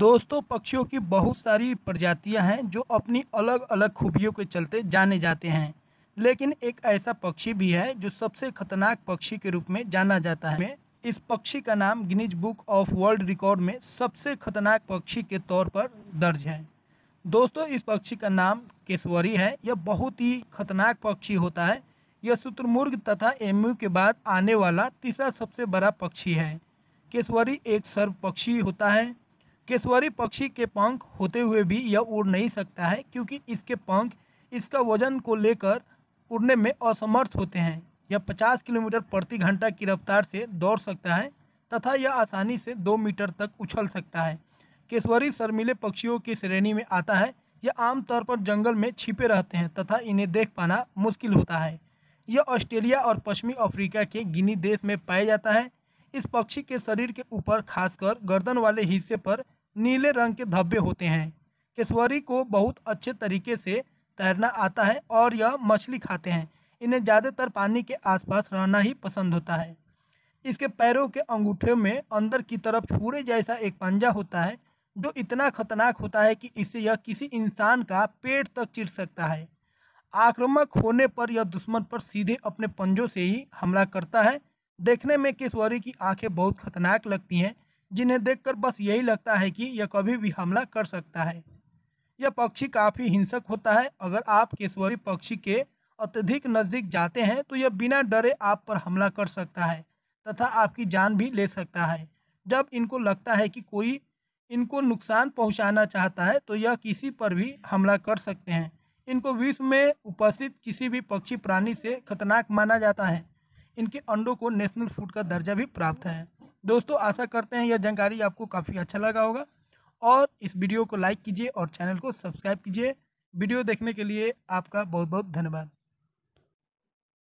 दोस्तों पक्षियों की बहुत सारी प्रजातियां हैं जो अपनी अलग अलग खूबियों के चलते जाने जाते हैं लेकिन एक ऐसा पक्षी भी है जो सबसे खतरनाक पक्षी के रूप में जाना जाता है इस पक्षी का नाम Guinness Book of World Record में सबसे खतरनाक पक्षी के तौर पर दर्ज है दोस्तों इस पक्षी का नाम केसवरी है यह बहुत ही खतरनाक पक्षी होता है यह शत्रुमुर्ग तथा एमयू के बाद आने वाला तीसरा सबसे बड़ा पक्षी है केसवरी एक सर्व पक्षी होता है केसवारी पक्षी के पंख होते हुए भी यह उड़ नहीं सकता है क्योंकि इसके पंख इसका वजन को लेकर उड़ने में असमर्थ होते हैं यह 50 किलोमीटर प्रति घंटा की रफ्तार से दौड़ सकता है तथा यह आसानी से दो मीटर तक उछल सकता है केसवरी शर्मिले पक्षियों की श्रेणी में आता है यह आमतौर पर जंगल में छिपे रहते हैं तथा इन्हें देख पाना मुश्किल होता है यह ऑस्ट्रेलिया और पश्चिमी अफ्रीका के गिनी देश में पाया जाता है इस पक्षी के शरीर के ऊपर खासकर गर्दन वाले हिस्से पर नीले रंग के धब्बे होते हैं केसवरी को बहुत अच्छे तरीके से तैरना आता है और यह मछली खाते हैं इन्हें ज़्यादातर पानी के आसपास रहना ही पसंद होता है इसके पैरों के अंगूठे में अंदर की तरफ छूरे जैसा एक पंजा होता है जो इतना खतरनाक होता है कि इससे यह किसी इंसान का पेट तक चिर सकता है आक्रामक होने पर यह दुश्मन पर सीधे अपने पंजों से ही हमला करता है देखने में केसवरी की आंखें बहुत खतरनाक लगती हैं जिन्हें देखकर बस यही लगता है कि यह कभी भी हमला कर सकता है यह पक्षी काफ़ी हिंसक होता है अगर आप केसवरी पक्षी के अत्यधिक नज़दीक जाते हैं तो यह बिना डरे आप पर हमला कर सकता है तथा आपकी जान भी ले सकता है जब इनको लगता है कि कोई इनको नुकसान पहुंचाना चाहता है तो यह किसी पर भी हमला कर सकते हैं इनको विश्व में उपस्थित किसी भी पक्षी प्राणी से खतरनाक माना जाता है इनके अंडों को नेशनल फूड का दर्जा भी प्राप्त है दोस्तों आशा करते हैं यह जानकारी आपको काफ़ी अच्छा लगा होगा और इस वीडियो को लाइक कीजिए और चैनल को सब्सक्राइब कीजिए वीडियो देखने के लिए आपका बहुत बहुत धन्यवाद